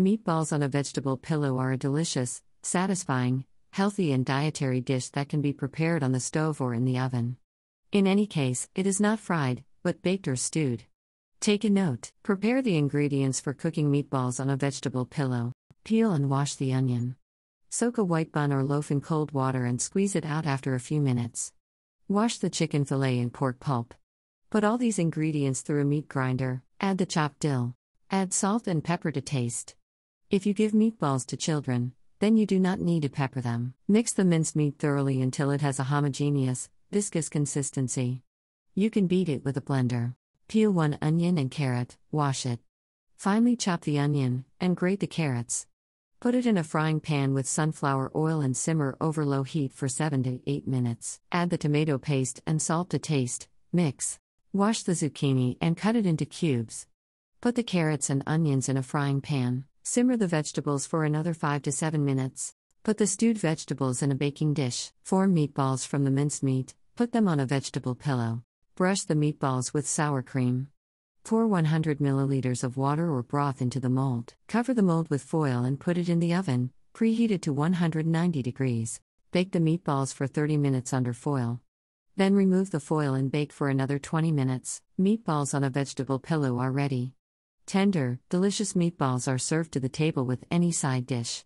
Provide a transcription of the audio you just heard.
Meatballs on a vegetable pillow are a delicious, satisfying, healthy, and dietary dish that can be prepared on the stove or in the oven. In any case, it is not fried, but baked or stewed. Take a note prepare the ingredients for cooking meatballs on a vegetable pillow. Peel and wash the onion. Soak a white bun or loaf in cold water and squeeze it out after a few minutes. Wash the chicken fillet in pork pulp. Put all these ingredients through a meat grinder, add the chopped dill. Add salt and pepper to taste. If you give meatballs to children, then you do not need to pepper them. Mix the minced meat thoroughly until it has a homogeneous, viscous consistency. You can beat it with a blender. Peel one onion and carrot, wash it. Finely chop the onion and grate the carrots. Put it in a frying pan with sunflower oil and simmer over low heat for 7 to 8 minutes. Add the tomato paste and salt to taste. Mix. Wash the zucchini and cut it into cubes. Put the carrots and onions in a frying pan. Simmer the vegetables for another 5 to 7 minutes. Put the stewed vegetables in a baking dish. Form meatballs from the minced meat. Put them on a vegetable pillow. Brush the meatballs with sour cream. Pour 100 milliliters of water or broth into the mold. Cover the mold with foil and put it in the oven, preheated to 190 degrees. Bake the meatballs for 30 minutes under foil. Then remove the foil and bake for another 20 minutes. Meatballs on a vegetable pillow are ready. Tender, delicious meatballs are served to the table with any side dish.